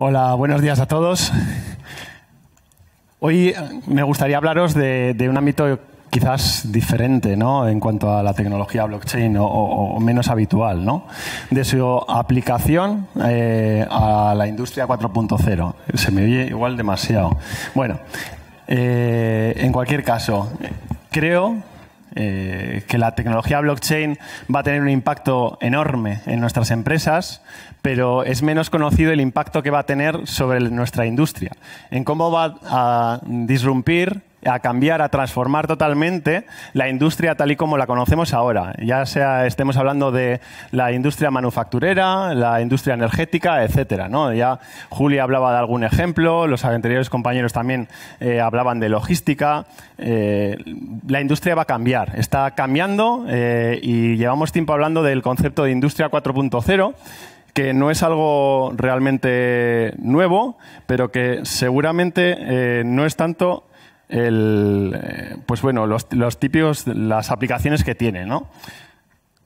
Hola, buenos días a todos. Hoy eh, me gustaría hablaros de, un ámbito quizás diferente ¿no? en cuanto a la tecnología blockchain o, menos habitual, ¿no? de su aplicación eh, a la industria 4.0. Se me oye igual demasiado. Bueno, eh, en cualquier caso, creo eh, que la tecnología blockchain va a tener un impacto enorme en nuestras empresas, pero es menos conocido el impacto que va a tener sobre nuestra industria, en cómo va a disrumpir a cambiar, a transformar totalmente la industria tal y como la conocemos ahora. Ya sea estemos hablando de la industria manufacturera, la industria energética, etcétera. ¿no? Ya Julia hablaba de algún ejemplo, los anteriores compañeros también eh, hablaban de logística. Eh, la industria va a cambiar, está cambiando eh, y llevamos tiempo hablando del concepto de industria 4.0 que no es algo realmente nuevo, pero que seguramente no es tanto el, eh, pues bueno, los, los, típicos, las aplicaciones que tiene, ¿no?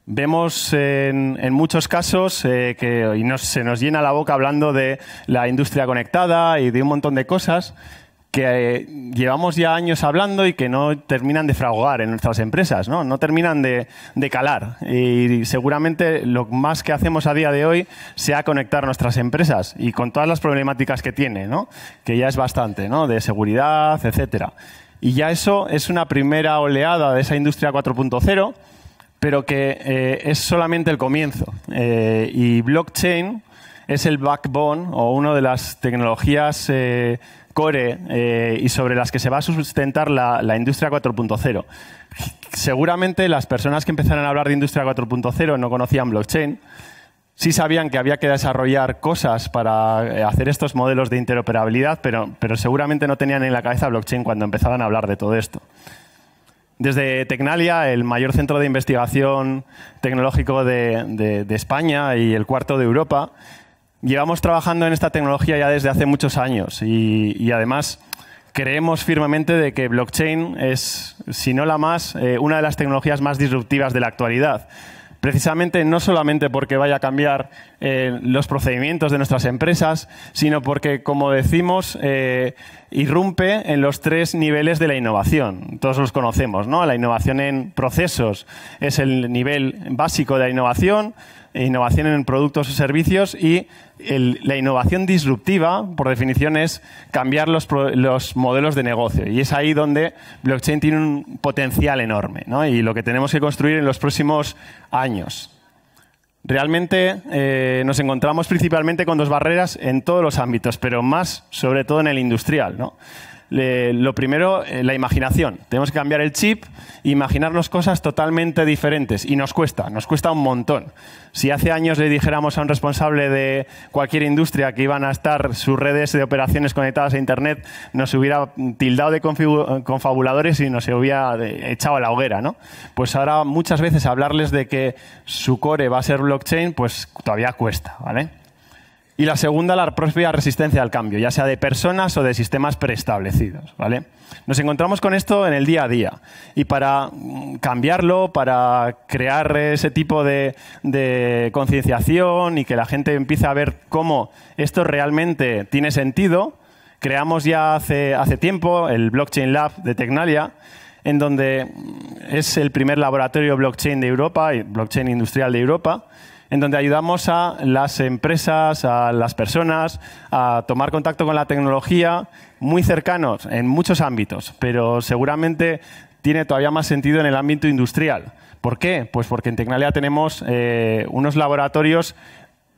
Vemos en, muchos casos eh, que y se nos llena la boca hablando de la industria conectada y de un montón de cosas, que eh, llevamos ya años hablando y que no terminan de fraguar en nuestras empresas, ¿no? No terminan de, calar. Y seguramente lo más que hacemos a día de hoy sea conectar nuestras empresas y con todas las problemáticas que tiene, ¿no? Que ya es bastante, ¿no? De seguridad, etcétera. Y ya eso es una primera oleada de esa industria 4.0, pero que eh, es solamente el comienzo. Eh, y blockchain es el backbone o una de las tecnologías core eh, y sobre las que se va a sustentar la, industria 4.0. Seguramente las personas que empezaron a hablar de industria 4.0 no conocían blockchain, sí sabían que había que desarrollar cosas para eh, hacer estos modelos de interoperabilidad, pero, pero seguramente no tenían en la cabeza blockchain cuando empezaban a hablar de todo esto. Desde Tecnalia, el mayor centro de investigación tecnológico de España y el cuarto de Europa, llevamos trabajando en esta tecnología ya desde hace muchos años y, además creemos firmemente de que blockchain es, si no la más, eh, una de las tecnologías más disruptivas de la actualidad. Precisamente no solamente porque vaya a cambiar eh, los procedimientos de nuestras empresas, sino porque, como decimos, eh, irrumpe en los tres niveles de la innovación. Todos los conocemos, ¿no? La innovación en procesos es el nivel básico de la innovación, e innovación en productos o servicios y la innovación disruptiva, por definición, es cambiar los, modelos de negocio. Y es ahí donde blockchain tiene un potencial enorme ¿no? y lo que tenemos que construir en los próximos años. Realmente eh, nos encontramos principalmente con dos barreras en todos los ámbitos, pero más sobre todo en el industrial lo primero, eh, la imaginación. Tenemos que cambiar el chip, e imaginarnos cosas totalmente diferentes. Y nos cuesta, nos cuesta un montón. Si hace años le dijéramos a un responsable de cualquier industria que iban a estar sus redes de operaciones conectadas a Internet, nos hubiera tildado de confabuladores y nos hubiera echado a la hoguera, ¿no? Pues ahora muchas veces hablarles de que su core va a ser blockchain, pues todavía cuesta, ¿vale? Y la segunda, la propia resistencia al cambio, ya sea de personas o de sistemas preestablecidos. ¿vale? Nos encontramos con esto en el día a día. Y para mm, cambiarlo, para crear ese tipo de, concienciación y que la gente empiece a ver cómo esto realmente tiene sentido, creamos ya hace, hace tiempo el Blockchain Lab de Tecnalia, en donde mm, es el primer laboratorio blockchain de Europa, y blockchain industrial de Europa, en donde ayudamos a las empresas, a las personas, a tomar contacto con la tecnología muy cercanos en muchos ámbitos, pero seguramente tiene todavía más sentido en el ámbito industrial. ¿Por qué? Pues porque en Tecnalia tenemos eh, unos laboratorios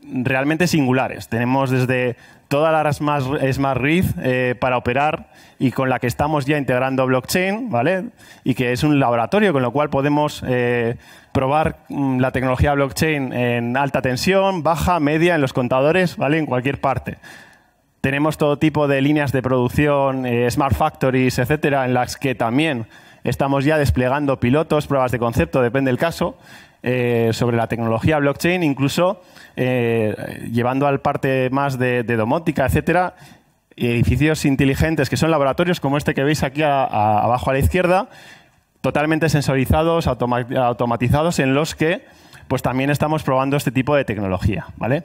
realmente singulares. Tenemos desde toda la Smart Grid eh, para operar y con la que estamos ya integrando blockchain, ¿vale? Y que es un laboratorio, con lo cual podemos eh, probar mm, la tecnología blockchain en alta tensión, baja, media, en los contadores, ¿vale? En cualquier parte. Tenemos todo tipo de líneas de producción, eh, smart factories, etcétera, en las que también estamos ya desplegando pilotos, pruebas de concepto, depende del caso, eh, sobre la tecnología blockchain, incluso eh, llevando al parte más de, domótica, etcétera, edificios inteligentes que son laboratorios como este que veis aquí abajo a la izquierda, totalmente sensorizados, automatizados, en los que pues también estamos probando este tipo de tecnología, ¿vale?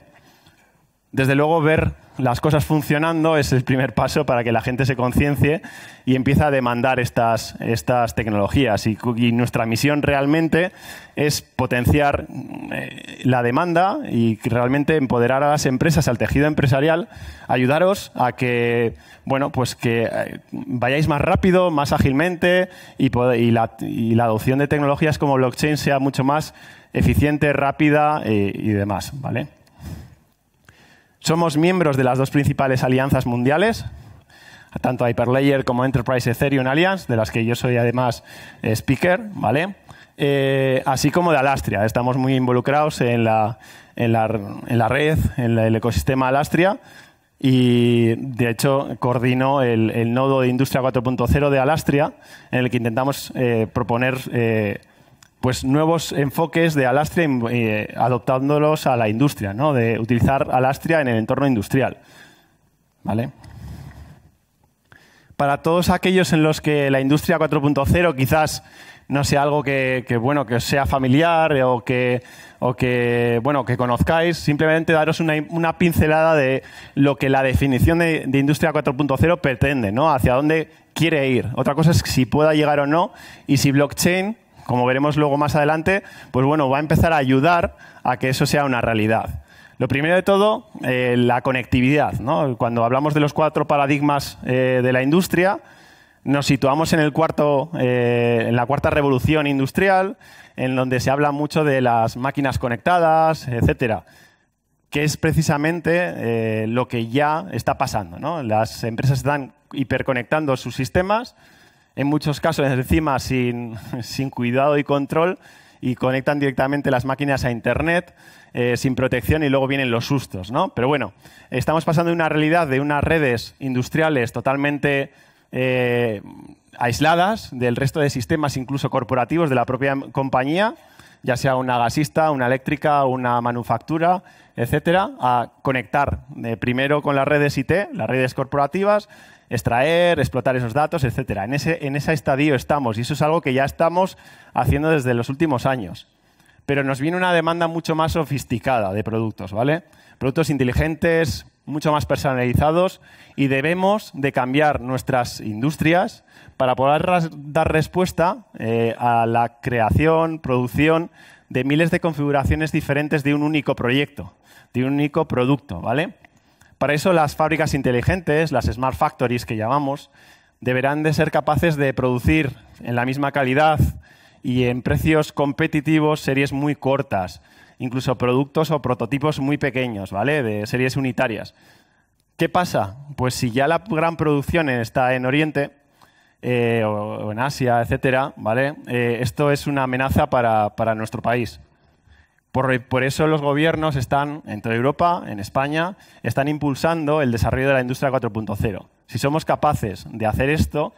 Desde luego ver las cosas funcionando es el primer paso para que la gente se conciencie y empiece a demandar estas, tecnologías. Y, nuestra misión realmente es potenciar eh, la demanda y realmente empoderar a las empresas, al tejido empresarial, ayudaros a que, bueno, pues que eh, vayáis más rápido, más ágilmente y, la, y la adopción de tecnologías como blockchain sea mucho más eficiente, rápida eh, y demás, ¿vale? Somos miembros de las dos principales alianzas mundiales, tanto Hyperlayer como Enterprise Ethereum Alliance, de las que yo soy además eh, speaker, ¿vale? Eh, así como de Alastria. Estamos muy involucrados en la, red, en el ecosistema Alastria, y de hecho coordino el, nodo de Industria 4.0 de Alastria, en el que intentamos eh, proponer pues nuevos enfoques de Alastria em, eh, adoptándolos a la industria, ¿no? de utilizar Alastria en el entorno industrial. ¿Vale? Para todos aquellos en los que la industria 4.0 quizás no sea algo que, bueno que os sea familiar eh, o que que bueno que conozcáis simplemente daros una, pincelada de lo que la definición de, industria 4.0 pretende no hacia dónde quiere ir otra cosa es si pueda llegar o no y si blockchain como veremos luego más adelante, pues bueno, va a empezar a ayudar a que eso sea una realidad. Lo primero de todo, eh, la conectividad. Cuando hablamos de los cuatro paradigmas eh, de la industria, nos situamos en, el cuarto, eh, en la cuarta revolución industrial, en donde se habla mucho de las máquinas conectadas, etcétera, que es precisamente lo que ya está pasando. Las empresas están hiperconectando sus sistemas en muchos casos encima sin, sin cuidado y control y conectan directamente las máquinas a Internet eh, sin protección y luego vienen los sustos, ¿no? Pero bueno, estamos pasando de una realidad de unas redes industriales totalmente eh, aisladas del resto de sistemas, incluso corporativos de la propia compañía, ya sea una gasista, una eléctrica, una manufactura, etcétera, a conectar eh, primero con las redes IT, las redes corporativas, extraer, explotar esos datos, etc. En ese, en estadio estamos y eso es algo que ya estamos haciendo desde los últimos años. Pero nos viene una demanda mucho más sofisticada de productos, ¿vale? Productos inteligentes, mucho más personalizados y debemos de cambiar nuestras industrias para poder dar respuesta eh, a la creación, producción de miles de configuraciones diferentes de un único proyecto, de un único producto, ¿vale? Para eso las fábricas inteligentes, las smart factories que llamamos, deberán de ser capaces de producir en la misma calidad y en precios competitivos series muy cortas, incluso productos o prototipos muy pequeños, ¿vale? De series unitarias. ¿Qué pasa? Pues si ya la gran producción está en Oriente eh, o, en Asia, etcétera, ¿vale? Eh, esto es una amenaza para, para nuestro país. Por, eso los gobiernos están, en toda Europa, en España, están impulsando el desarrollo de la industria 4.0. Si somos capaces de hacer esto,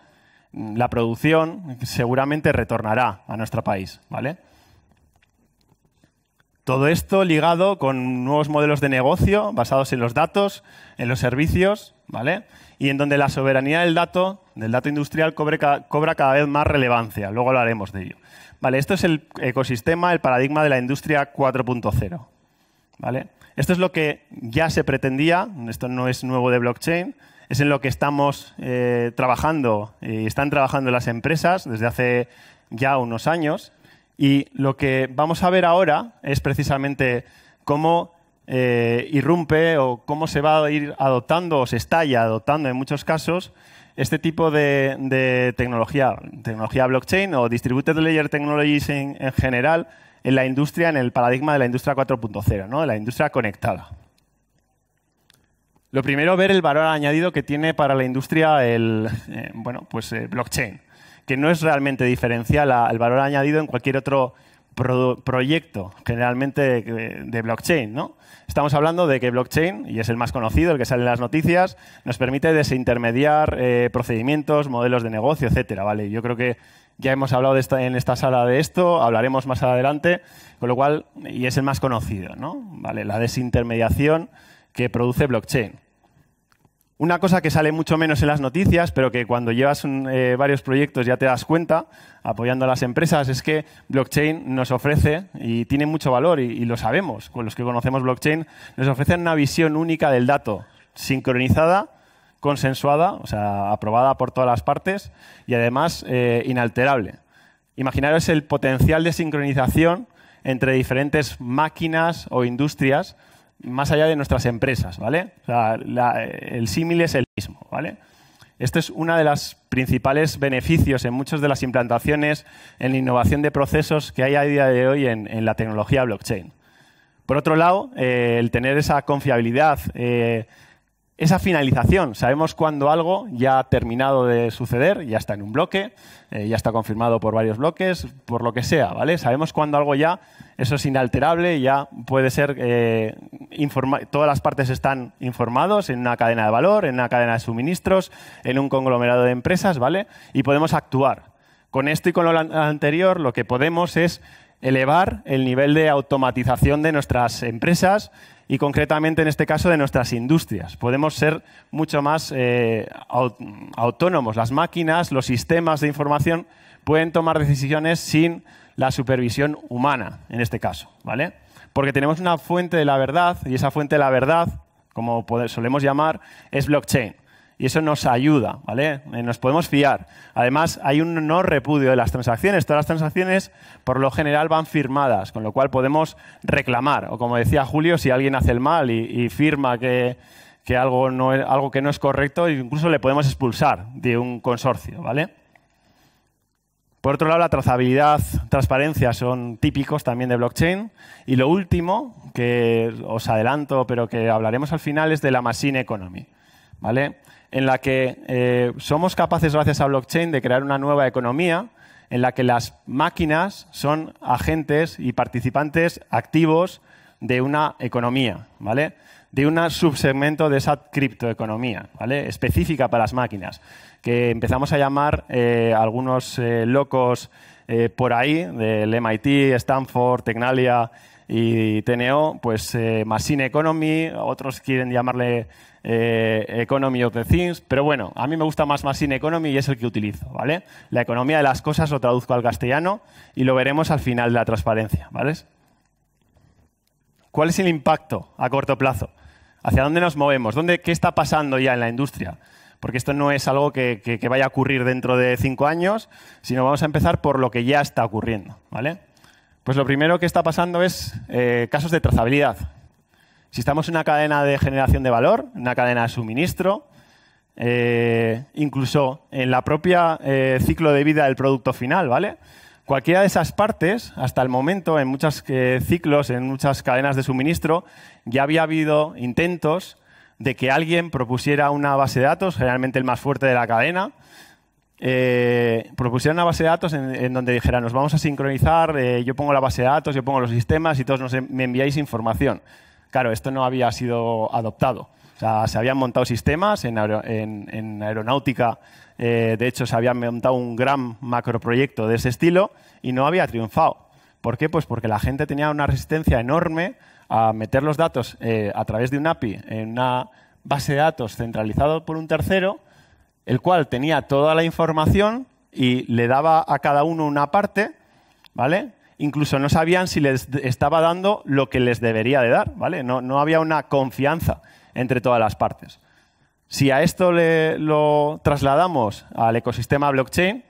la producción seguramente retornará a nuestro país, ¿vale? Todo esto ligado con nuevos modelos de negocio basados en los datos, en los servicios, ¿vale? Y en donde la soberanía del dato, del dato industrial, cobra cada vez más relevancia. Luego hablaremos de ello. Vale, esto es el ecosistema, el paradigma de la industria 4.0. ¿Vale? Esto es lo que ya se pretendía, esto no es nuevo de blockchain, es en lo que estamos eh, trabajando y están trabajando las empresas desde hace ya unos años. Y lo que vamos a ver ahora es precisamente cómo eh, irrumpe o cómo se va a ir adoptando o se está ya adoptando en muchos casos este tipo de, tecnología, tecnología blockchain o distributed layer technologies en, general, en la industria, en el paradigma de la industria 4.0, ¿no? de la industria conectada. Lo primero, ver el valor añadido que tiene para la industria el eh, bueno, pues, eh, blockchain, que no es realmente diferencial al valor añadido en cualquier otro proyecto generalmente de, blockchain, ¿no? Estamos hablando de que blockchain, y es el más conocido, el que sale en las noticias, nos permite desintermediar eh, procedimientos, modelos de negocio, etcétera, ¿vale? Yo creo que ya hemos hablado en esta sala de esto, hablaremos más adelante, con lo cual, y es el más conocido, ¿no? ¿Vale? La desintermediación que produce blockchain. Una cosa que sale mucho menos en las noticias, pero que cuando llevas mm, eh, varios proyectos ya te das cuenta, apoyando a las empresas, es que blockchain nos ofrece, y tiene mucho valor, y, lo sabemos, con los que conocemos blockchain, nos ofrece una visión única del dato, sincronizada, consensuada, o sea, aprobada por todas las partes, y además eh, inalterable. Imaginaros el potencial de sincronización entre diferentes máquinas o industrias más allá de nuestras empresas, ¿vale? O sea, el símil es el mismo, ¿vale? Este es uno de los principales beneficios en muchas de las implantaciones, en la innovación de procesos que hay a día de hoy en, la tecnología blockchain. Por otro lado, eh, el tener esa confiabilidad, eh, esa finalización. Sabemos cuando algo ya ha terminado de suceder, ya está en un bloque, eh, ya está confirmado por varios bloques, por lo que sea, ¿vale? Sabemos cuando algo ya, eso es inalterable, ya puede ser, eh, todas las partes están informados en una cadena de valor, en una cadena de suministros, en un conglomerado de empresas, ¿vale? Y podemos actuar. Con esto y con lo anterior, lo que podemos es elevar el nivel de automatización de nuestras empresas, y concretamente en este caso de nuestras industrias. Podemos ser mucho más eh, autónomos. Las máquinas, los sistemas de información pueden tomar decisiones sin la supervisión humana, en este caso, ¿vale? Porque tenemos una fuente de la verdad y esa fuente de la verdad, como solemos llamar, es blockchain y eso nos ayuda, ¿vale? Eh, nos podemos fiar. Además, hay un no repudio de las transacciones. Todas las transacciones, por lo general, van firmadas, con lo cual podemos reclamar. O como decía Julio, si alguien hace el mal y, firma que, algo, que no es correcto, incluso le podemos expulsar de un consorcio, ¿vale? Por otro lado, la trazabilidad, transparencia son típicos también de blockchain. Y lo último, que os adelanto, pero que hablaremos al final, es de la machine economy. ¿vale? en la que eh, somos capaces, gracias a blockchain, de crear una nueva economía en la que las máquinas son agentes y participantes activos de una economía, ¿vale? De un subsegmento de esa criptoeconomía, ¿vale? Específica para las máquinas, que empezamos a llamar eh, algunos eh, locos por ahí, del MIT, Stanford, Tecnalia, y TNO, pues eh, Machine Economy, otros quieren llamarle eh, Economy of the Things, pero bueno, a mí me gusta más Machine Economy y es el que utilizo, ¿vale? La economía de las cosas lo traduzco al castellano y lo veremos al final de la transparencia, ¿vale? ¿Cuál es el impacto a corto plazo? ¿Hacia dónde nos movemos? ¿Dónde, ¿Qué está pasando ya en la industria? Porque esto no es algo que, que vaya a ocurrir dentro de cinco años, sino vamos a empezar por lo que ya está ocurriendo, ¿vale? Pues lo primero que está pasando es eh, casos de trazabilidad. Si estamos en una cadena de generación de valor, una cadena de suministro, eh, incluso en la propia eh, ciclo de vida del producto final, ¿vale? Cualquiera de esas partes, hasta el momento, en muchos ciclos, en muchas cadenas de suministro, ya había habido intentos de que alguien propusiera una base de datos, generalmente el más fuerte de la cadena, eh, propusieron pues una base de datos en, donde dijera nos vamos a sincronizar, eh, yo pongo la base de datos, yo pongo los sistemas y todos nos, me enviáis información. Claro, esto no había sido adoptado. O sea, se habían montado sistemas en, aeronáutica, eh, de hecho se había montado un gran macroproyecto de ese estilo y no había triunfado. ¿Por qué? Pues porque la gente tenía una resistencia enorme a meter los datos a través de un API en una base de datos centralizada por un tercero el cual tenía toda la información y le daba a cada uno una parte, ¿vale? Incluso no sabían si les estaba dando lo que les debería de dar, ¿vale? No, había una confianza entre todas las partes. Si a esto le, lo trasladamos al ecosistema blockchain,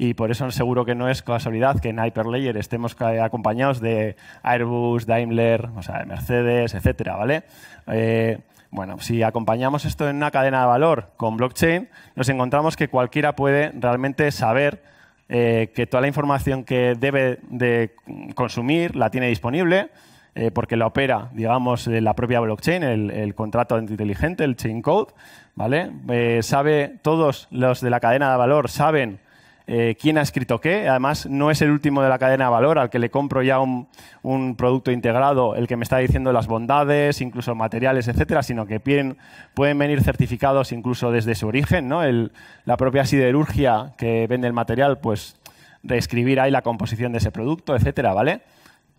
y por eso seguro que no es casualidad que en Hyperlayer estemos acompañados de Airbus, Daimler, o sea, Mercedes, etcétera, ¿vale? Eh, bueno, si acompañamos esto en una cadena de valor con blockchain, nos encontramos que cualquiera puede realmente saber eh, que toda la información que debe de consumir la tiene disponible, eh, porque la opera, digamos, la propia blockchain, el, contrato inteligente, el chain code, ¿vale? Eh, sabe, todos los de la cadena de valor saben eh, quién ha escrito qué. Además, no es el último de la cadena de valor al que le compro ya un, producto integrado, el que me está diciendo las bondades, incluso materiales, etcétera, sino que pueden, venir certificados incluso desde su origen. ¿no? la propia siderurgia que vende el material, pues reescribir ahí la composición de ese producto, etcétera, ¿vale?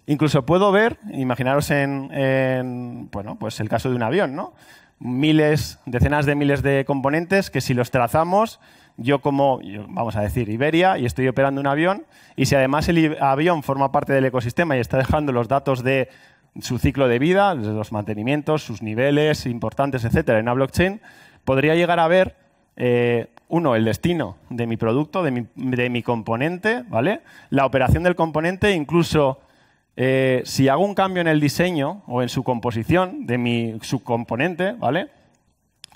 Incluso puedo ver, imaginaros en, en, bueno, pues el caso de un avión, ¿no? Miles, decenas de miles de componentes que si los trazamos yo como, vamos a decir, Iberia, y estoy operando un avión, y si además el avión forma parte del ecosistema y está dejando los datos de su ciclo de vida, los mantenimientos, sus niveles importantes, etcétera, en una blockchain, podría llegar a ver, eh, uno, el destino de mi producto, de mi, de mi, componente, ¿vale? La operación del componente, incluso eh, si hago un cambio en el diseño o en su composición de mi subcomponente, ¿vale?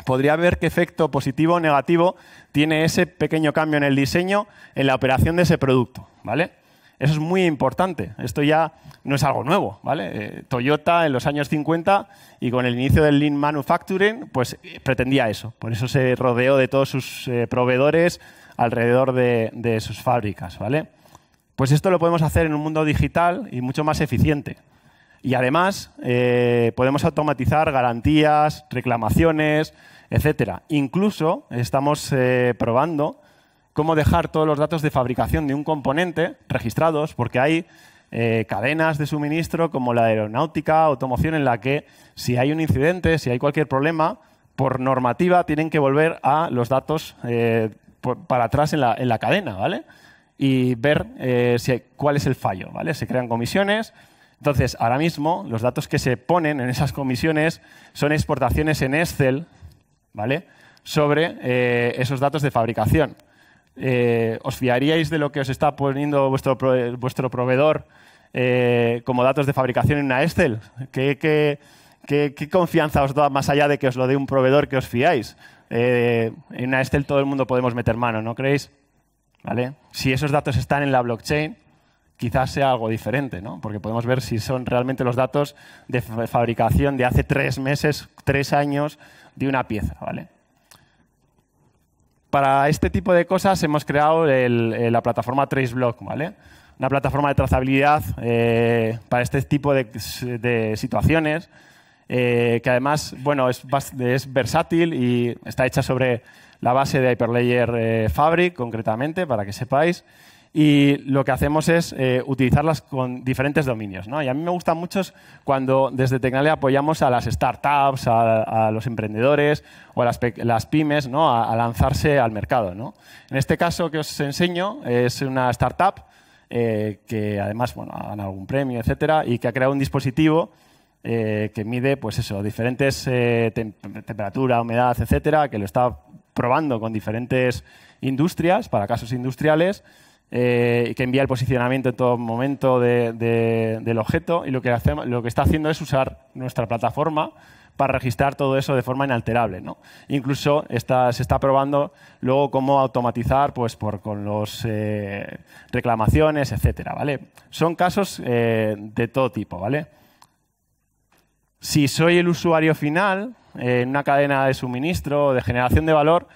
podría ver qué efecto positivo o negativo tiene ese pequeño cambio en el diseño en la operación de ese producto, ¿vale? Eso es muy importante. Esto ya no es algo nuevo, ¿vale? Eh, Toyota en los años 50 y con el inicio del Lean Manufacturing, pues eh, pretendía eso. Por eso se rodeó de todos sus eh, proveedores alrededor de, de sus fábricas, ¿vale? Pues esto lo podemos hacer en un mundo digital y mucho más eficiente. Y además eh, podemos automatizar garantías, reclamaciones, etcétera. Incluso estamos eh, probando cómo dejar todos los datos de fabricación de un componente registrados, porque hay eh, cadenas de suministro como la aeronáutica, automoción, en la que si hay un incidente, si hay cualquier problema, por normativa tienen que volver a los datos para atrás en la, cadena, ¿vale? Y ver cuál es el fallo, ¿vale? Se crean comisiones, entonces, ahora mismo los datos que se ponen en esas comisiones son exportaciones en Excel, ¿vale? Sobre eh, esos datos de fabricación. Eh, ¿Os fiaríais de lo que os está poniendo vuestro, proveedor eh, como datos de fabricación en una Excel? ¿Qué, qué, qué, confianza os da más allá de que os lo dé un proveedor que os fiáis? en una Excel todo el mundo podemos meter mano, ¿no creéis? ¿Vale? Si esos datos están en la blockchain, quizás sea algo diferente, ¿no? porque podemos ver si son realmente los datos de fabricación de hace tres meses, tres años de una pieza. ¿vale? Para este tipo de cosas hemos creado eh, la plataforma TraceBlock, ¿vale? una plataforma de trazabilidad eh, para este tipo de, situaciones. Eh, que además bueno, es, versátil y está hecha sobre la base de Hyperlayer Fabric, concretamente, para que sepáis y lo que hacemos es eh, utilizarlas con diferentes dominios. ¿no? Y a mí me gustan mucho cuando desde Tecnalia apoyamos a las startups, a, los emprendedores o a las, pymes ¿no? a, lanzarse al mercado. En este caso que os enseño es una startup eh, que además bueno, ha ganado algún premio, etcétera, y que ha creado un dispositivo eh, que mide pues diferentes temperaturas, humedad, etcétera, que lo está probando con diferentes industrias para casos industriales eh, que envía el posicionamiento en todo momento del objeto y lo que, lo que está haciendo es usar nuestra plataforma para registrar todo eso de forma inalterable. ¿no? Incluso se está probando luego cómo automatizar pues, por, con las eh, reclamaciones, etc. ¿vale? Son casos eh, de todo tipo. ¿vale? Si soy el usuario final en una cadena de suministro o de generación de valor,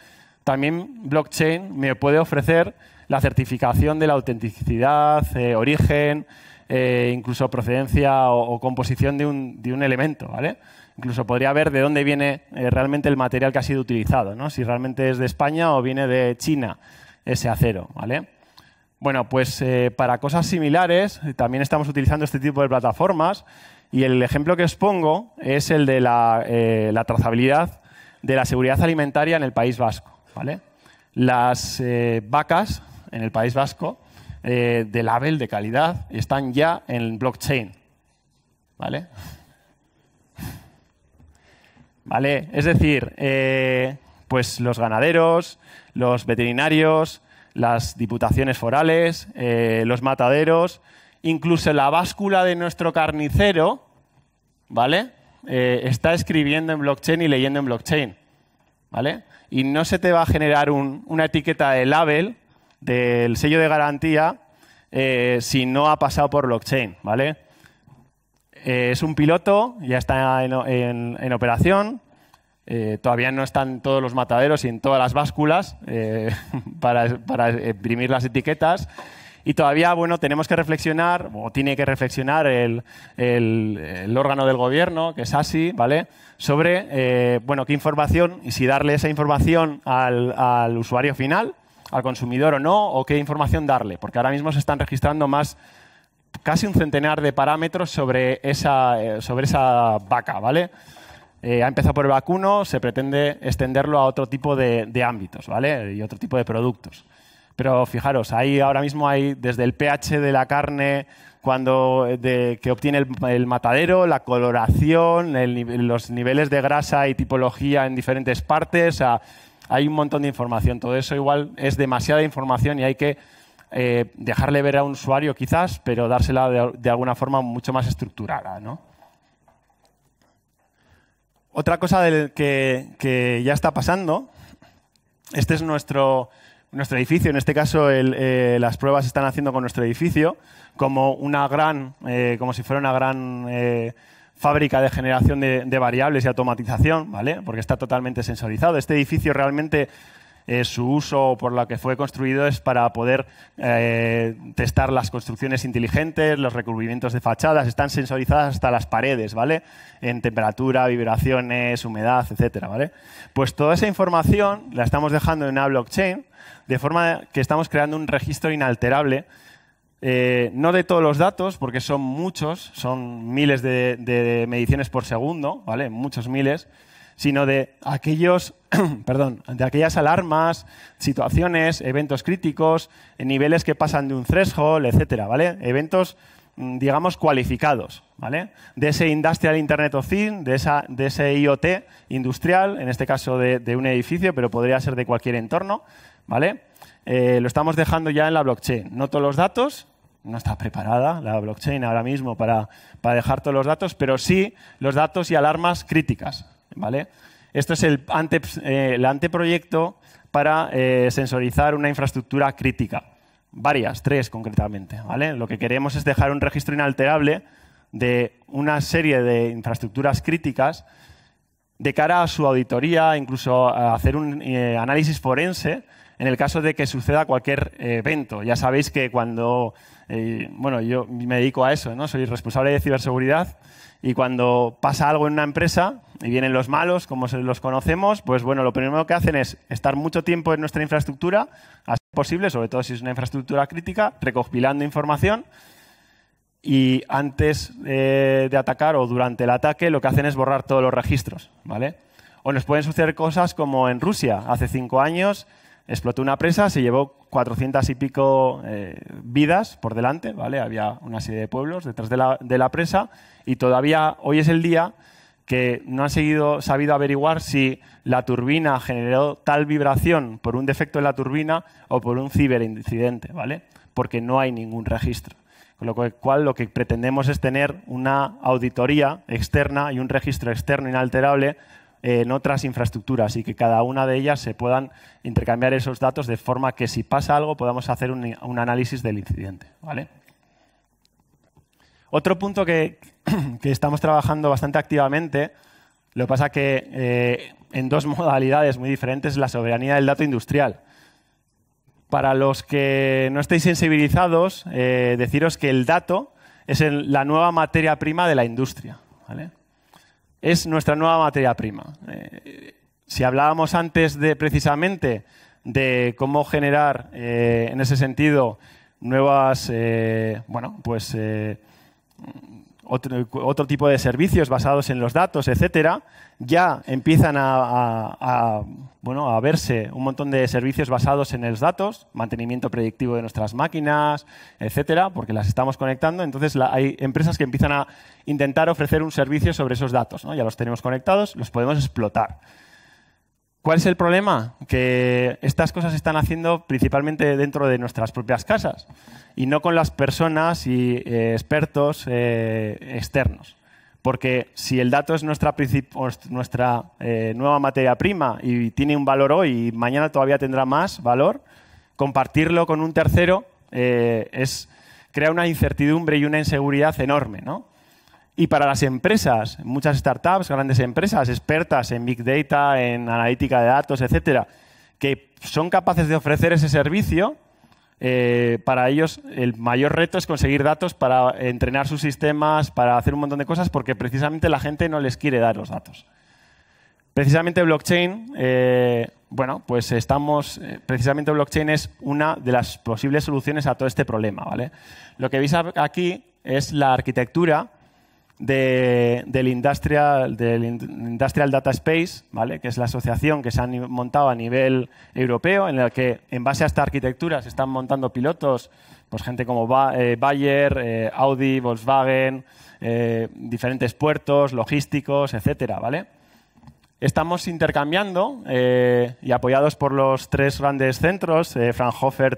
también blockchain me puede ofrecer la certificación de la autenticidad, eh, origen, eh, incluso procedencia o, composición de un, elemento, ¿vale? Incluso podría ver de dónde viene eh, realmente el material que ha sido utilizado, ¿no? Si realmente es de España o viene de China ese acero, ¿vale? Bueno, pues para cosas similares también estamos utilizando este tipo de plataformas y el ejemplo que os pongo es el de la, la trazabilidad de la seguridad alimentaria en el País Vasco, ¿vale? Las vacas en el País Vasco eh, de label de calidad están ya en blockchain. ¿Vale? ¿Vale? Es decir, eh, pues los ganaderos, los veterinarios, las diputaciones forales, eh, los mataderos, incluso la báscula de nuestro carnicero, ¿vale? está escribiendo en blockchain y leyendo en blockchain, ¿vale? Y no se te va a generar una etiqueta de label del sello de garantía eh, si no ha pasado por blockchain, ¿vale? Eh, es un piloto, ya está en, operación, eh, todavía no están todos los mataderos y en todas las básculas para, imprimir las etiquetas, y todavía, bueno, tenemos que reflexionar, o tiene que reflexionar el, órgano del gobierno, que es así, ¿vale? Sobre, bueno, qué información y si darle esa información al usuario final al consumidor o no, o qué información darle, porque ahora mismo se están registrando más casi un centenar de parámetros sobre esa, eh, sobre esa vaca, ¿vale? Eh, ha empezado por el vacuno, se pretende extenderlo a otro tipo de, ámbitos, ¿vale? Y otro tipo de productos. Pero fijaros, ahí ahora mismo hay desde el pH de la carne cuando eh, que obtiene el, matadero, la coloración, los niveles de grasa y tipología en diferentes partes, a, hay un montón de información. Todo eso igual es demasiada información y hay que eh, dejarle ver a un usuario quizás, pero dársela de, alguna forma mucho más estructurada. ¿no? Otra cosa del que, ya está pasando, este es nuestro, nuestro edificio, en este caso eh, las pruebas se están haciendo con nuestro edificio, como una gran, eh, como si fuera una gran fábrica de generación de, variables y automatización, ¿vale? Porque está totalmente sensorizado. Este edificio realmente eh, su uso por lo que fue construido es para poder eh, testar las construcciones inteligentes, los recubrimientos de fachadas, están sensorizadas hasta las paredes, ¿vale? En temperatura, vibraciones, humedad, etcétera, ¿vale? Pues toda esa información la estamos dejando en una blockchain, de forma que estamos creando un registro inalterable eh, no de todos los datos, porque son muchos, son miles de, mediciones por segundo, ¿vale? Muchos miles, sino de aquellos, perdón, de aquellas alarmas, situaciones, eventos críticos, niveles que pasan de un threshold, etcétera, ¿vale? Eventos, mm, digamos, cualificados, ¿vale? De ese Industrial Internet of Things, de, esa, de ese IoT industrial, en este caso de un edificio, pero podría ser de cualquier entorno, ¿vale? Eh, lo estamos dejando ya en la blockchain. No todos los datos, no está preparada la blockchain ahora mismo para, dejar todos los datos, pero sí los datos y alarmas críticas. Esto es el, ante, eh, el anteproyecto para eh, sensorizar una infraestructura crítica. Varias, tres concretamente. Lo que queremos es dejar un registro inalterable de una serie de infraestructuras críticas de cara a su auditoría, incluso a hacer un eh, análisis forense en el caso de que suceda cualquier eh, evento. Ya sabéis que cuando, eh, bueno, yo me dedico a eso, ¿no? Soy responsable de ciberseguridad y cuando pasa algo en una empresa y vienen los malos, como los conocemos, pues bueno, lo primero que hacen es estar mucho tiempo en nuestra infraestructura, a ser posible, sobre todo si es una infraestructura crítica, recopilando información y antes eh, de atacar o durante el ataque lo que hacen es borrar todos los registros, ¿vale? O nos pueden suceder cosas como en Rusia, hace cinco años explotó una presa, se llevó cuatrocientas y pico eh, vidas por delante, ¿vale? Había una serie de pueblos detrás de la, de la presa y todavía hoy es el día que no han seguido, sabido averiguar si la turbina generó tal vibración por un defecto en la turbina o por un ciberincidente, ¿vale? Porque no hay ningún registro. Con lo cual lo que pretendemos es tener una auditoría externa y un registro externo inalterable eh, en otras infraestructuras y que cada una de ellas se puedan intercambiar esos datos de forma que si pasa algo podamos hacer un, análisis del incidente. Otro punto que, estamos trabajando bastante activamente, lo que pasa que eh, en dos modalidades muy diferentes, es la soberanía del dato industrial. Para los que no estéis sensibilizados, eh, deciros que el dato es la nueva materia prima de la industria. Es nuestra nueva materia prima. Eh, si hablábamos antes de precisamente de cómo generar eh, en ese sentido nuevas, bueno, pues otro, tipo de servicios basados en los datos, etcétera, ya empiezan a, verse un montón de servicios basados en los datos, mantenimiento predictivo de nuestras máquinas, etcétera, porque las estamos conectando. Entonces hay empresas que empiezan a intentar ofrecer un servicio sobre esos datos. Ya los tenemos conectados, los podemos explotar. ¿Cuál es el problema? Que estas cosas se están haciendo principalmente dentro de nuestras propias casas y no con las personas y eh, expertos eh, externos. Porque si el dato es nuestra, nuestra eh, nueva materia prima y tiene un valor hoy y mañana todavía tendrá más valor, compartirlo con un tercero es, crea una incertidumbre y una inseguridad enorme. ¿no? Y para las empresas, muchas startups, grandes empresas, expertas en Big Data, en analítica de datos, etcétera, que son capaces de ofrecer ese servicio, eh, para ellos el mayor reto es conseguir datos para entrenar sus sistemas, para hacer un montón de cosas, porque precisamente la gente no les quiere dar los datos. Precisamente blockchain, eh, bueno, pues estamos, eh, precisamente blockchain es una de las posibles soluciones a todo este problema, ¿vale? Lo que veis aquí es la arquitectura de, del, industrial, del Industrial Data Space, ¿vale? que es la asociación que se ha montado a nivel europeo, en la que en base a esta arquitectura se están montando pilotos, pues gente como eh, Bayer, eh, Audi, Volkswagen, eh, diferentes puertos, logísticos, etcétera, ¿vale? Estamos intercambiando eh, y apoyados por los tres grandes centros, eh, Fraunhofer,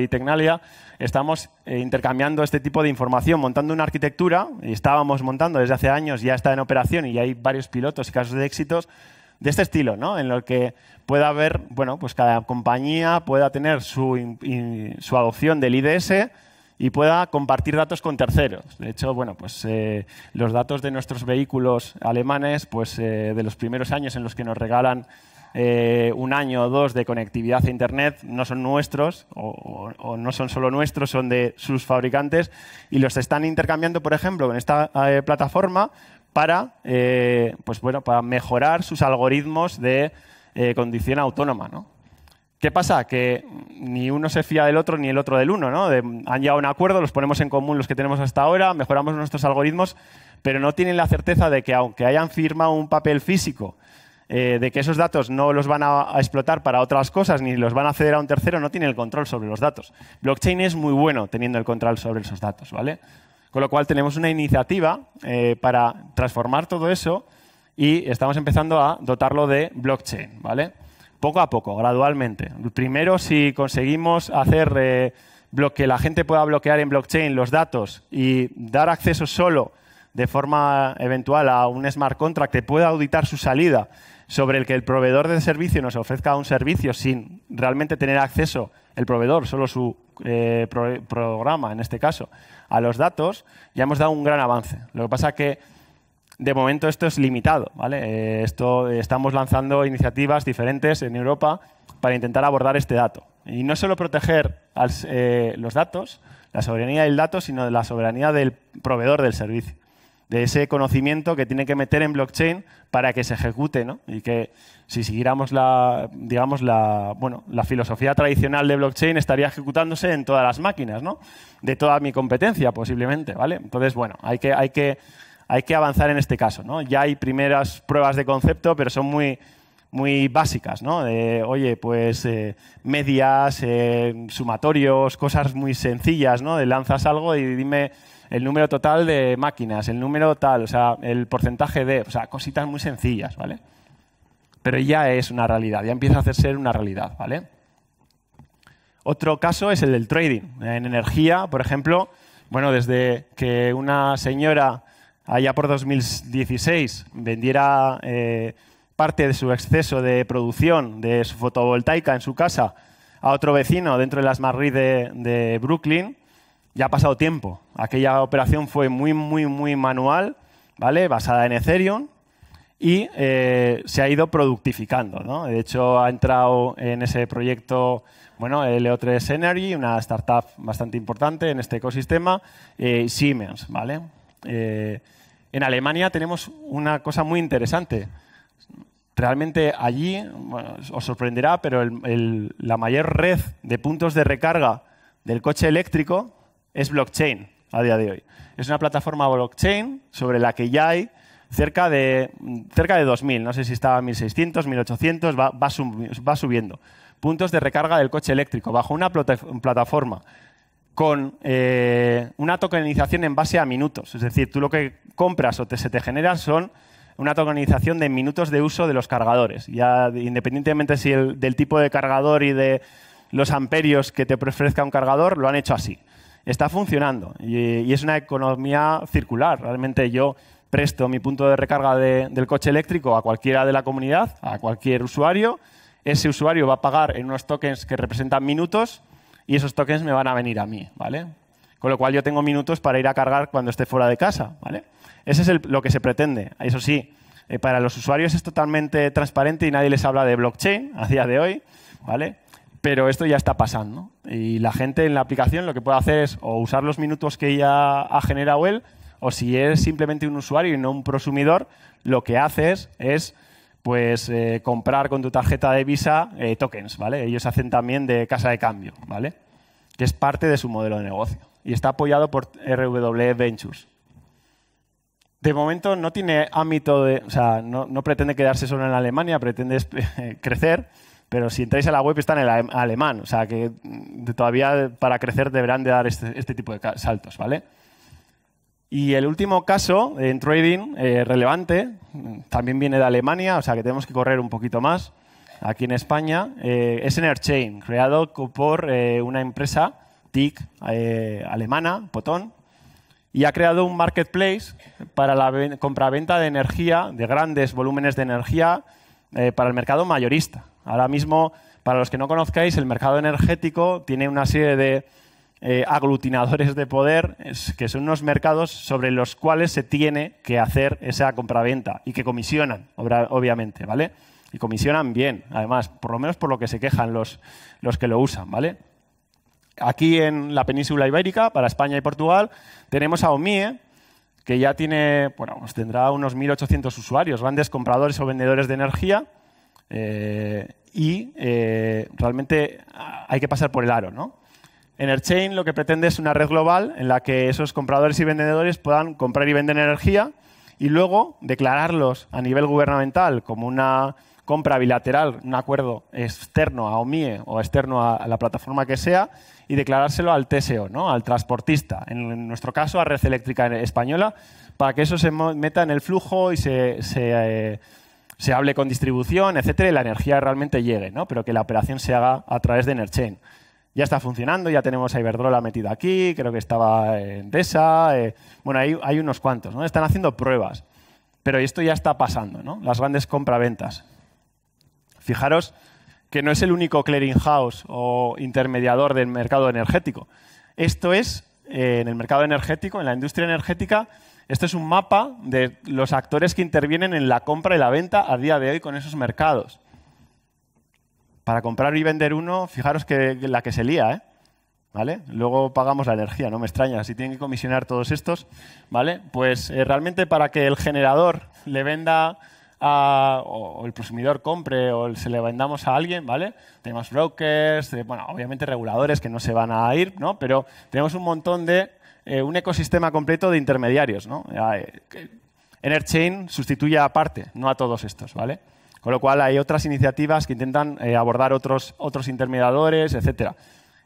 y Tecnalia, estamos eh, intercambiando este tipo de información, montando una arquitectura, y estábamos montando desde hace años, ya está en operación y hay varios pilotos y casos de éxitos de este estilo, ¿no? en lo que pueda haber, bueno, pues cada compañía pueda tener su, su adopción del IDS, y pueda compartir datos con terceros. De hecho, bueno, pues eh, los datos de nuestros vehículos alemanes, pues eh, de los primeros años en los que nos regalan eh, un año o dos de conectividad a Internet no son nuestros o, no son solo nuestros, son de sus fabricantes y los están intercambiando, por ejemplo, con esta plataforma para, pues bueno, para mejorar sus algoritmos de condición autónoma. ¿no? ¿Qué pasa? Que ni uno se fía del otro ni el otro del uno, ¿no? han llegado a un acuerdo, los ponemos en común los que tenemos hasta ahora, mejoramos nuestros algoritmos, pero no tienen la certeza de que aunque hayan firmado un papel físico, eh, de que esos datos no los van a, explotar para otras cosas ni los van a acceder a un tercero, no tienen el control sobre los datos. Blockchain es muy bueno teniendo el control sobre esos datos, ¿vale? Con lo cual tenemos una iniciativa eh, para transformar todo eso y estamos empezando a dotarlo de blockchain, ¿vale? poco a poco, gradualmente. Primero, si conseguimos hacer eh, que la gente pueda bloquear en blockchain los datos y dar acceso solo de forma eventual a un smart contract que pueda auditar su salida sobre el que el proveedor de servicio nos ofrezca un servicio sin realmente tener acceso el proveedor, solo su eh, programa en este caso, a los datos, ya hemos dado un gran avance. Lo que pasa que de momento esto es limitado. ¿vale? Eh, esto, eh, estamos lanzando iniciativas diferentes en Europa para intentar abordar este dato. Y no solo proteger eh, los datos, la soberanía del dato, sino la soberanía del proveedor del servicio, de ese conocimiento que tiene que meter en blockchain para que se ejecute, ¿no? Y que si siguiéramos la, digamos, la, bueno, la filosofía tradicional de blockchain estaría ejecutándose en todas las máquinas, ¿no? De toda mi competencia, posiblemente, ¿vale? Entonces, bueno, hay que, hay que hay que avanzar en este caso. ¿no? Ya hay primeras pruebas de concepto, pero son muy, muy básicas, ¿no? De, oye, pues eh, medias, eh, sumatorios, cosas muy sencillas, ¿no? De lanzas algo y dime el número total de máquinas, el número tal, o sea, el porcentaje de, o sea, cositas muy sencillas, ¿vale? Pero ya es una realidad, ya empieza a hacerse una realidad, ¿vale? Otro caso es el del trading. En energía, por ejemplo, bueno, desde que una señora allá por 2016 vendiera eh, parte de su exceso de producción de su fotovoltaica en su casa a otro vecino dentro de las Marrid de, Brooklyn, ya ha pasado tiempo. Aquella operación fue muy, muy, muy manual, ¿vale? basada en Ethereum, y eh, se ha ido productificando. ¿no? De hecho, ha entrado en ese proyecto bueno, LO3 e Energy, una startup bastante importante en este ecosistema, eh, Siemens. ¿vale? En Alemania tenemos una cosa muy interesante. Realmente allí, os sorprenderá, pero la mayor red de puntos de recarga del coche eléctrico es blockchain a día de hoy. Es una plataforma blockchain sobre la que ya hay cerca de, cerca de 2.000, no sé si estaba 1.600, 1.800, va, subiendo. Puntos de recarga del coche eléctrico bajo una plataforma con eh, una tokenización en base a minutos. Es decir, tú lo que compras o te, se te genera son una tokenización de minutos de uso de los cargadores. Ya independientemente si del tipo de cargador y de los amperios que te ofrezca un cargador, lo han hecho así. Está funcionando y, es una economía circular. Realmente yo presto mi punto de recarga del coche eléctrico a cualquiera de la comunidad, a cualquier usuario. Ese usuario va a pagar en unos tokens que representan minutos y esos tokens me van a venir a mí, ¿vale? Con lo cual yo tengo minutos para ir a cargar cuando esté fuera de casa, ¿vale? Ese es lo que se pretende. Eso sí, eh, para los usuarios es totalmente transparente y nadie les habla de blockchain a día de hoy, ¿vale? Pero esto ya está pasando. Y la gente en la aplicación lo que puede hacer es o usar los minutos que ella ha generado él, o si es simplemente un usuario y no un prosumidor, lo que haces es pues eh, comprar con tu tarjeta de Visa eh, tokens, ¿vale? Ellos hacen también de casa de cambio, ¿vale? Que es parte de su modelo de negocio y está apoyado por RW Ventures. De momento no tiene ámbito de, o sea, no, pretende quedarse solo en Alemania, pretende crecer, pero si entráis a la web está en el alemán, o sea que mm, todavía para crecer deberán de dar este, este tipo de saltos, ¿vale? Y el último caso en trading eh, relevante también viene de Alemania, o sea que tenemos que correr un poquito más aquí en España. Eh, es Enerchain, creado por eh, una empresa TIC alemana, Potón, y ha creado un marketplace para la compraventa de energía, de grandes volúmenes de energía, para el mercado mayorista. Ahora mismo, para los que no conozcáis, el mercado energético tiene una serie de eh, aglutinadores de poder, que son unos mercados sobre los cuales se tiene que hacer esa compraventa y que comisionan, obviamente, ¿vale? Y comisionan bien, además, por lo menos por lo que se quejan los, los que lo usan, ¿vale? Aquí en la península ibérica, para España y Portugal, tenemos a OMIE, que ya tiene, bueno, pues tendrá unos 1.800 usuarios, grandes compradores o vendedores de energía, eh, y eh, realmente ah, hay que pasar por el aro, ¿no? Enerchain lo que pretende es una red global en la que esos compradores y vendedores puedan comprar y vender energía y luego declararlos a nivel gubernamental como una compra bilateral, un acuerdo externo a OMIE o externo a la plataforma que sea y declarárselo al TSO, ¿no? al transportista, en nuestro caso a Red Eléctrica Española, para que eso se meta en el flujo y eh, se, hable con distribución, etcétera, y la energía realmente llegue, ¿no? pero que la operación se haga a través de Enerchain ya está funcionando, ya tenemos a Iberdrola metida aquí, creo que estaba en eh, bueno, hay, unos cuantos, ¿no? Están haciendo pruebas, pero esto ya está pasando, ¿no? Las grandes compraventas. Fijaros que no es el único clearinghouse o intermediador del mercado energético. Esto es, eh, en el mercado energético, en la industria energética, esto es un mapa de los actores que intervienen en la compra y la venta a día de hoy con esos mercados. Para comprar y vender uno, fijaros que la que se lía, ¿eh? ¿Vale? Luego pagamos la energía, no me extraña, si tienen que comisionar todos estos, ¿vale? Pues eh, realmente para que el generador le venda a, o, el consumidor compre o se le vendamos a alguien, ¿vale? Tenemos brokers, eh, bueno, obviamente reguladores que no se van a ir, ¿no? Pero tenemos un montón de, eh, un ecosistema completo de intermediarios, ¿no? Enerchain sustituye a parte, no a todos estos, ¿vale? Con lo cual hay otras iniciativas que intentan eh, abordar otros, intermediadores, etc.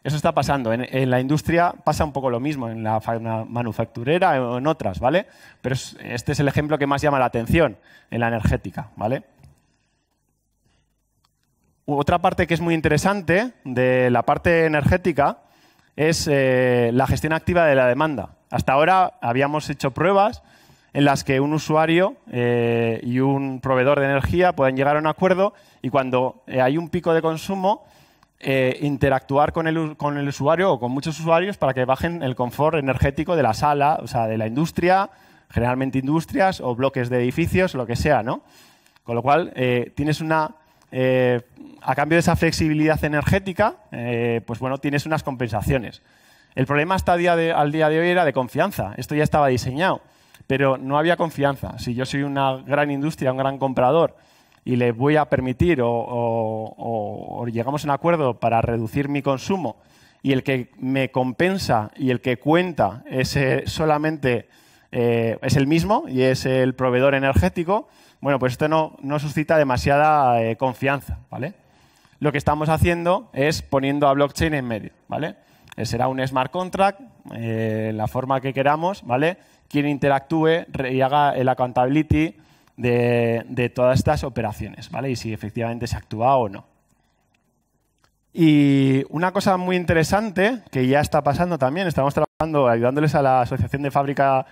Eso está pasando. En, la industria pasa un poco lo mismo, en la manufacturera o en otras, ¿vale? Pero este es el ejemplo que más llama la atención, en la energética, ¿vale? Otra parte que es muy interesante de la parte energética es eh, la gestión activa de la demanda. Hasta ahora habíamos hecho pruebas en las que un usuario eh, y un proveedor de energía pueden llegar a un acuerdo y cuando eh, hay un pico de consumo, eh, interactuar con el, usuario o con muchos usuarios para que bajen el confort energético de la sala, o sea, de la industria, generalmente industrias o bloques de edificios, lo que sea, ¿no? Con lo cual, tienes una... a cambio de esa flexibilidad energética, pues bueno, tienes unas compensaciones. El problema hasta día al día de hoy era de confianza. Esto ya estaba diseñado pero no había confianza. Si yo soy una gran industria, un gran comprador, y le voy a permitir o, llegamos a un acuerdo para reducir mi consumo y el que me compensa y el que cuenta es eh, solamente eh, es el mismo y es el proveedor energético, bueno, pues esto no, suscita demasiada eh, confianza, ¿vale? Lo que estamos haciendo es poniendo a blockchain en medio, ¿vale? Será un smart contract, la forma que queramos, ¿vale? quien interactúe y haga el accountability de, todas estas operaciones, ¿vale? Y si efectivamente se actúa o no. Y una cosa muy interesante que ya está pasando también, estamos trabajando, ayudándoles a la Asociación de Fábrica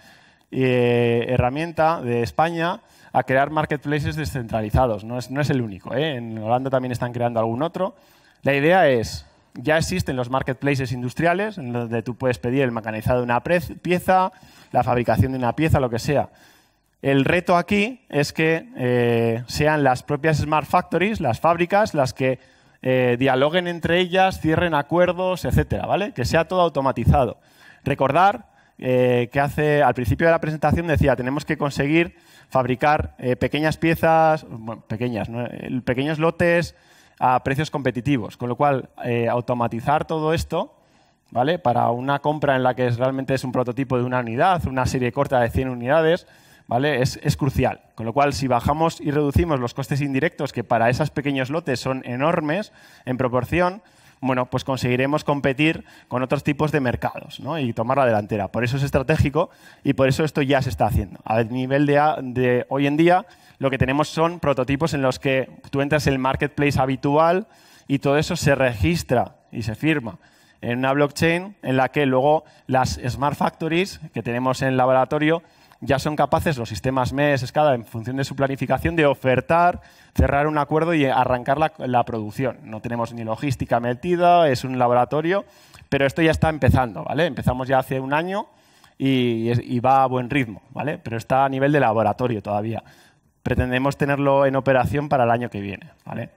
y eh, Herramienta de España a crear marketplaces descentralizados. No es, no es el único, ¿eh? en Holanda también están creando algún otro. La idea es, ya existen los marketplaces industriales, en donde tú puedes pedir el mecanizado de una pieza, la fabricación de una pieza, lo que sea. El reto aquí es que eh, sean las propias smart factories, las fábricas, las que eh, dialoguen entre ellas, cierren acuerdos, etcétera, ¿vale? Que sea todo automatizado. Recordar eh, que hace al principio de la presentación decía tenemos que conseguir fabricar pequeñas piezas, pequeñas, pequeños lotes a precios competitivos. Con lo cual, eh, automatizar todo esto ¿vale? para una compra en la que realmente es un prototipo de una unidad, una serie corta de 100 unidades, ¿vale? Es, crucial. Con lo cual, si bajamos y reducimos los costes indirectos, que para esos pequeños lotes son enormes en proporción, bueno, pues conseguiremos competir con otros tipos de mercados ¿no? y tomar la delantera. Por eso es estratégico y por eso esto ya se está haciendo. A nivel de hoy en día, lo que tenemos son prototipos en los que tú entras en el marketplace habitual y todo eso se registra y se firma en una blockchain en la que luego las smart factories que tenemos en el laboratorio ya son capaces, los sistemas MES, escala, en función de su planificación, de ofertar, cerrar un acuerdo y arrancar la, producción. No tenemos ni logística metida, es un laboratorio, pero esto ya está empezando, ¿vale? Empezamos ya hace un año y, y va a buen ritmo, ¿vale? Pero está a nivel de laboratorio todavía pretendemos tenerlo en operación para el año que viene. ¿vale?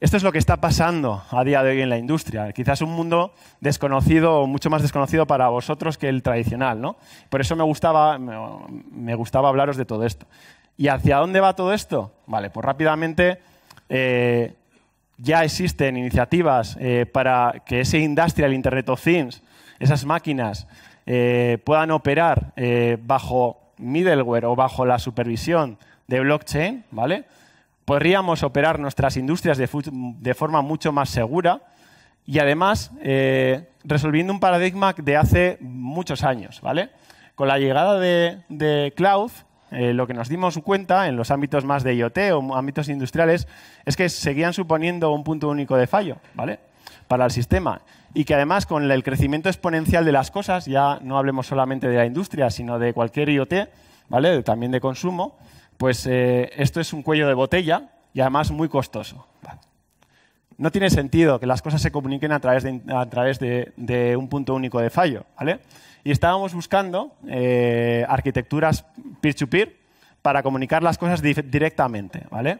Esto es lo que está pasando a día de hoy en la industria. Quizás un mundo desconocido, mucho más desconocido para vosotros que el tradicional. ¿no? Por eso me gustaba, me gustaba hablaros de todo esto. ¿Y hacia dónde va todo esto? Vale, pues rápidamente eh, ya existen iniciativas eh, para que ese Industrial Internet of Things, esas máquinas, eh, puedan operar bajo middleware o bajo la supervisión de blockchain, ¿vale? podríamos operar nuestras industrias de, forma mucho más segura y además eh, resolviendo un paradigma de hace muchos años. ¿vale? Con la llegada de, cloud, eh, lo que nos dimos cuenta en los ámbitos más de IoT o ámbitos industriales es que seguían suponiendo un punto único de fallo ¿vale? para el sistema y que además con el crecimiento exponencial de las cosas, ya no hablemos solamente de la industria, sino de cualquier IoT, ¿vale? también de consumo, pues eh, esto es un cuello de botella y además muy costoso. No tiene sentido que las cosas se comuniquen a través de, a través de, un punto único de fallo. ¿vale? Y estábamos buscando eh, arquitecturas peer-to-peer -peer para comunicar las cosas directamente. ¿vale?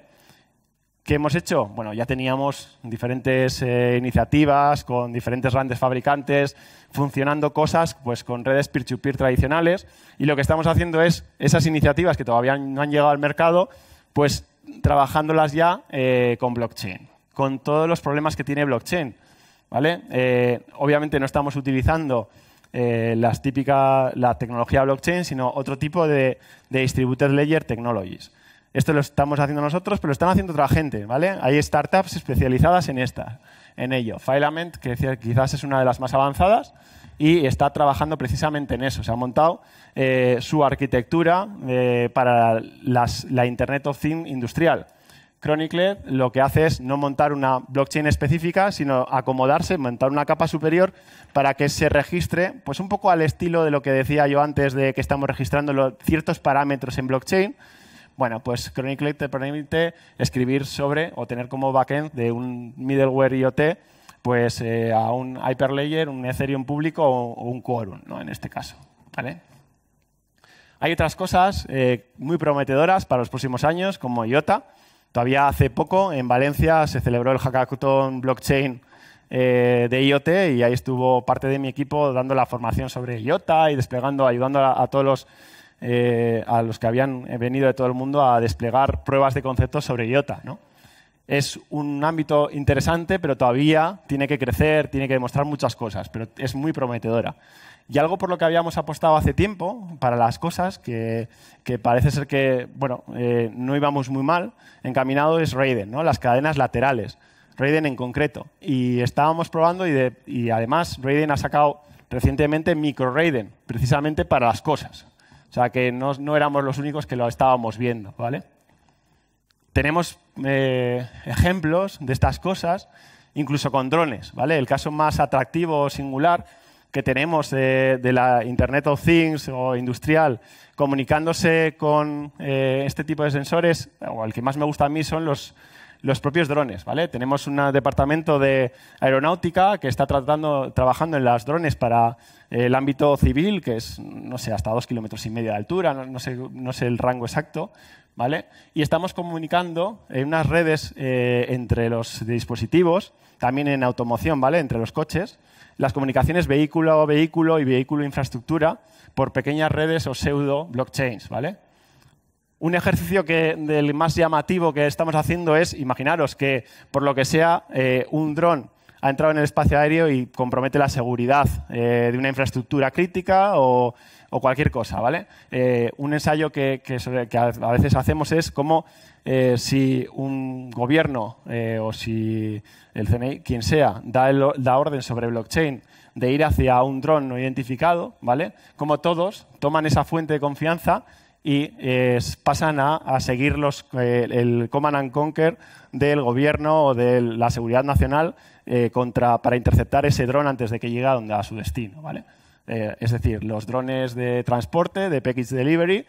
¿Qué hemos hecho? Bueno, ya teníamos diferentes eh, iniciativas con diferentes grandes fabricantes funcionando cosas pues, con redes peer-to-peer tradicionales y lo que estamos haciendo es esas iniciativas que todavía no han llegado al mercado, pues trabajándolas ya eh, con blockchain, con todos los problemas que tiene blockchain. Eh, obviamente no estamos utilizando las típica, la tecnología blockchain, sino otro tipo de, de distributed ledger technologies. Esto lo estamos haciendo nosotros, pero lo están haciendo otra gente, ¿vale? Hay startups especializadas en esta, en ello. Filament, que quizás es una de las más avanzadas, y está trabajando precisamente en eso. Se ha montado eh, su arquitectura eh, para la Internet of Things industrial. Chronicle lo que hace es no montar una blockchain específica, sino acomodarse, montar una capa superior para que se registre, pues un poco al estilo de lo que decía yo antes de que estamos registrando ciertos parámetros en blockchain, bueno, pues Chronicle te permite escribir sobre o tener como backend de un middleware IoT pues, eh, a un hyperlayer, un Ethereum público o, un Quorum, ¿no? en este caso. Hay otras cosas eh, muy prometedoras para los próximos años, como IOTA. Todavía hace poco en Valencia se celebró el Hackathon Blockchain eh, de IoT y ahí estuvo parte de mi equipo dando la formación sobre IOTA y desplegando, ayudando a todos los eh, a los que habían venido de todo el mundo a desplegar pruebas de conceptos sobre IOTA. ¿no? Es un ámbito interesante, pero todavía tiene que crecer, tiene que demostrar muchas cosas, pero es muy prometedora. Y algo por lo que habíamos apostado hace tiempo para las cosas, que, parece ser que bueno, eh, no íbamos muy mal, encaminado es Raiden, ¿no? las cadenas laterales, Raiden en concreto. Y estábamos probando y, y además Raiden ha sacado recientemente micro Raiden, precisamente para las cosas. O sea que no, éramos los únicos que lo estábamos viendo, ¿vale? Tenemos eh, ejemplos de estas cosas, incluso con drones, ¿vale? El caso más atractivo o singular que tenemos de, la Internet of Things o industrial comunicándose con eh, este tipo de sensores, o el que más me gusta a mí son los los propios drones. ¿vale? Tenemos un departamento de aeronáutica que está tratando, trabajando en los drones para eh, el ámbito civil, que es, no sé, hasta dos kilómetros y medio de altura, no, sé, no sé el rango exacto, ¿Vale? Y estamos comunicando en unas redes eh, entre los dispositivos, también en automoción, ¿vale? Entre los coches, las comunicaciones vehículo vehículo y vehículo infraestructura por pequeñas redes o pseudo blockchains, ¿vale? Un ejercicio que, del más llamativo que estamos haciendo es, imaginaros que por lo que sea, eh, un dron ha entrado en el espacio aéreo y compromete la seguridad eh, de una infraestructura crítica o, cualquier cosa, ¿vale? Eh, un ensayo que, a veces hacemos es cómo si un gobierno o si el CNI, quien sea, da, la orden sobre blockchain de ir hacia un dron no identificado, ¿vale? Como todos toman esa fuente de confianza y eh, pasan a, seguir eh, el Command and Conquer del gobierno o de la seguridad nacional eh, contra, para interceptar ese dron antes de que llegue a, su destino. ¿vale? es decir, los drones de transporte, de package delivery,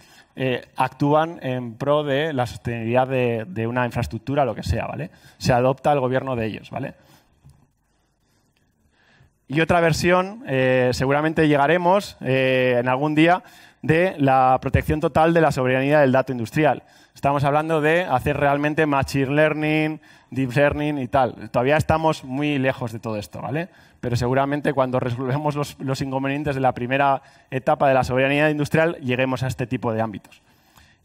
actúan en pro de la sostenibilidad de, de, una infraestructura, lo que sea. ¿vale? Se adopta el gobierno de ellos. ¿vale? Y otra versión, seguramente llegaremos en algún día, de la protección total de la soberanía del dato industrial. Estamos hablando de hacer realmente machine learning, deep learning y tal. Todavía estamos muy lejos de todo esto, ¿vale? Pero seguramente cuando resolvemos los, inconvenientes de la primera etapa de la soberanía industrial, lleguemos a este tipo de ámbitos.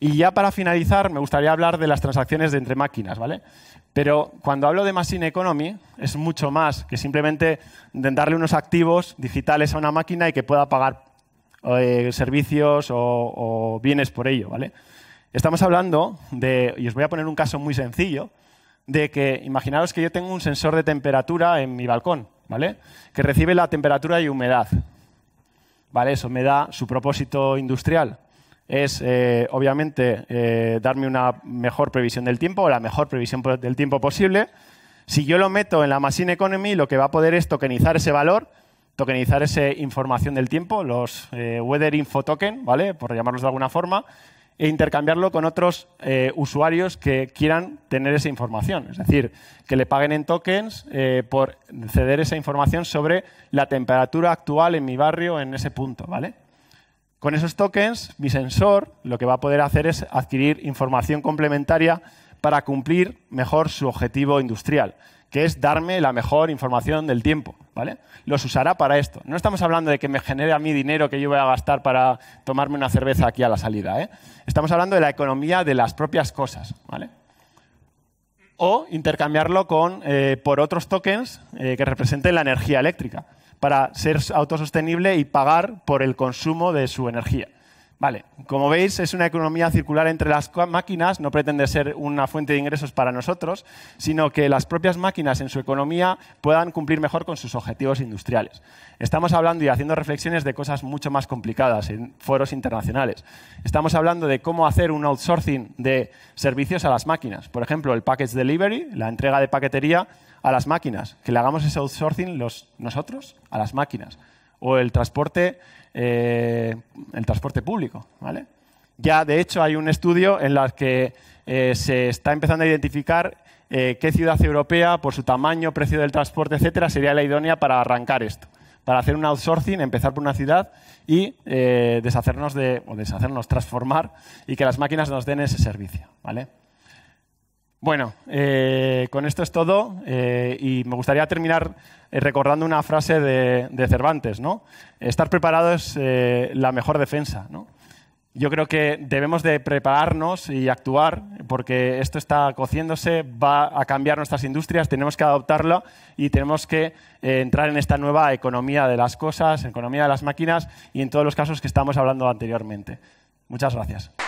Y ya para finalizar, me gustaría hablar de las transacciones de entre máquinas, ¿vale? Pero cuando hablo de machine economy, es mucho más que simplemente darle unos activos digitales a una máquina y que pueda pagar eh, servicios o, bienes por ello, ¿vale? Estamos hablando de, y os voy a poner un caso muy sencillo, de que imaginaros que yo tengo un sensor de temperatura en mi balcón, ¿vale? Que recibe la temperatura y humedad, ¿vale? Eso me da su propósito industrial. Es, eh, obviamente, eh, darme una mejor previsión del tiempo o la mejor previsión del tiempo posible. Si yo lo meto en la machine economy, lo que va a poder es tokenizar ese valor tokenizar esa información del tiempo, los eh, Weather Info Token, ¿vale? por llamarlos de alguna forma, e intercambiarlo con otros eh, usuarios que quieran tener esa información. Es decir, que le paguen en tokens eh, por ceder esa información sobre la temperatura actual en mi barrio en ese punto. ¿vale? Con esos tokens, mi sensor lo que va a poder hacer es adquirir información complementaria para cumplir mejor su objetivo industrial que es darme la mejor información del tiempo. ¿vale? Los usará para esto. No estamos hablando de que me genere a mí dinero que yo voy a gastar para tomarme una cerveza aquí a la salida. ¿eh? Estamos hablando de la economía de las propias cosas. ¿vale? O intercambiarlo con, eh, por otros tokens eh, que representen la energía eléctrica para ser autosostenible y pagar por el consumo de su energía. Vale, como veis, es una economía circular entre las máquinas, no pretende ser una fuente de ingresos para nosotros, sino que las propias máquinas en su economía puedan cumplir mejor con sus objetivos industriales. Estamos hablando y haciendo reflexiones de cosas mucho más complicadas en foros internacionales. Estamos hablando de cómo hacer un outsourcing de servicios a las máquinas. Por ejemplo, el package delivery, la entrega de paquetería a las máquinas, que le hagamos ese outsourcing los, nosotros a las máquinas. O el transporte eh, el transporte público. ¿vale? Ya, de hecho, hay un estudio en el que eh, se está empezando a identificar eh, qué ciudad europea, por su tamaño, precio del transporte, etcétera, sería la idónea para arrancar esto. Para hacer un outsourcing, empezar por una ciudad y deshacernos de, o deshacernos, transformar y que las máquinas nos den ese servicio. ¿vale? Bueno, eh, con esto es todo eh, y me gustaría terminar eh, recordando una frase de, Cervantes, ¿no? Estar preparado es la mejor defensa, ¿no? Yo creo que debemos de prepararnos y actuar porque esto está cociéndose, va a cambiar nuestras industrias, tenemos que adoptarlo y tenemos que entrar en esta nueva economía de las cosas, economía de las máquinas y en todos los casos que estamos hablando anteriormente. Muchas gracias.